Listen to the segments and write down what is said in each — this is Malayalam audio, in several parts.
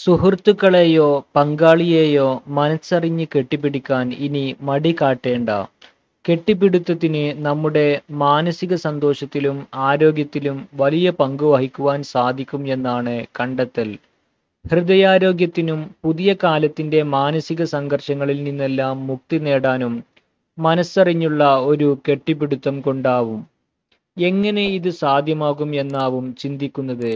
സുഹൃത്തുക്കളെയോ പങ്കാളിയെയോ മനസ്സറിഞ്ഞ് കെട്ടിപ്പിടിക്കാൻ ഇനി മടി കാട്ടേണ്ട കെട്ടിപ്പിടുത്തത്തിന് നമ്മുടെ മാനസിക സന്തോഷത്തിലും ആരോഗ്യത്തിലും വലിയ പങ്ക് വഹിക്കുവാൻ സാധിക്കും എന്നാണ് കണ്ടെത്തൽ ഹൃദയാരോഗ്യത്തിനും പുതിയ കാലത്തിന്റെ മാനസിക സംഘർഷങ്ങളിൽ നിന്നെല്ലാം മുക്തി നേടാനും മനസ്സറിഞ്ഞുള്ള ഒരു കെട്ടിപ്പിടുത്തം കൊണ്ടാവും എങ്ങനെ ഇത് സാധ്യമാകും എന്നാവും ചിന്തിക്കുന്നത്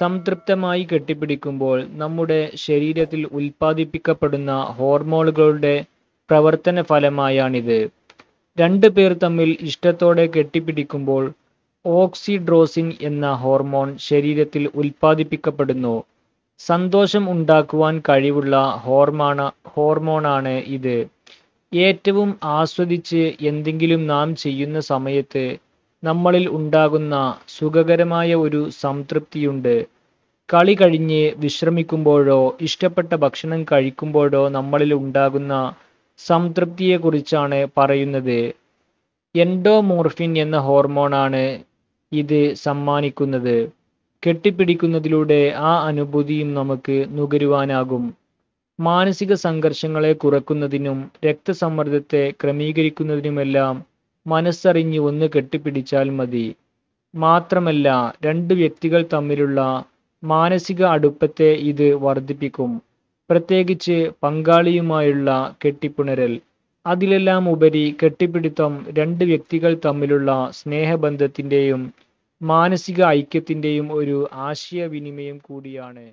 സംതൃപ്തമായി കെട്ടിപ്പിടിക്കുമ്പോൾ നമ്മുടെ ശരീരത്തിൽ ഉൽപ്പാദിപ്പിക്കപ്പെടുന്ന ഹോർമോണുകളുടെ പ്രവർത്തന ഫലമായാണിത് രണ്ട് പേർ തമ്മിൽ ഇഷ്ടത്തോടെ കെട്ടിപ്പിടിക്കുമ്പോൾ ഓക്സിഡ്രോസിൻ എന്ന ഹോർമോൺ ശരീരത്തിൽ ഉൽപ്പാദിപ്പിക്കപ്പെടുന്നു സന്തോഷം ഉണ്ടാക്കുവാൻ കഴിവുള്ള ഹോർമോണ ഹോർമോണാണ് ഇത് ഏറ്റവും ആസ്വദിച്ച് എന്തെങ്കിലും നാം ചെയ്യുന്ന സമയത്ത് നമ്മളിൽ ഉണ്ടാകുന്ന സുഖകരമായ ഒരു സംതൃപ്തിയുണ്ട് കളി കഴിഞ്ഞ് വിശ്രമിക്കുമ്പോഴോ ഇഷ്ടപ്പെട്ട ഭക്ഷണം കഴിക്കുമ്പോഴോ നമ്മളിൽ ഉണ്ടാകുന്ന സംതൃപ്തിയെക്കുറിച്ചാണ് പറയുന്നത് എൻഡോമോർഫിൻ എന്ന ഹോർമോണാണ് ഇത് സമ്മാനിക്കുന്നത് കെട്ടിപ്പിടിക്കുന്നതിലൂടെ ആ അനുഭൂതിയും നമുക്ക് നുകരുവാനാകും മാനസിക സംഘർഷങ്ങളെ കുറക്കുന്നതിനും രക്തസമ്മർദ്ദത്തെ ക്രമീകരിക്കുന്നതിനുമെല്ലാം മനസ്സറിഞ്ഞ് ഒന്ന് കെട്ടിപ്പിടിച്ചാൽ മതി മാത്രമല്ല രണ്ട് വ്യക്തികൾ തമ്മിലുള്ള മാനസിക അടുപ്പത്തെ ഇത് വർദ്ധിപ്പിക്കും പ്രത്യേകിച്ച് പങ്കാളിയുമായുള്ള കെട്ടിപ്പുണരൽ അതിലെല്ലാം ഉപരി കെട്ടിപ്പിടുത്തം രണ്ട് വ്യക്തികൾ തമ്മിലുള്ള സ്നേഹബന്ധത്തിൻ്റെയും മാനസിക ഐക്യത്തിൻ്റെയും ഒരു ആശയവിനിമയം കൂടിയാണ്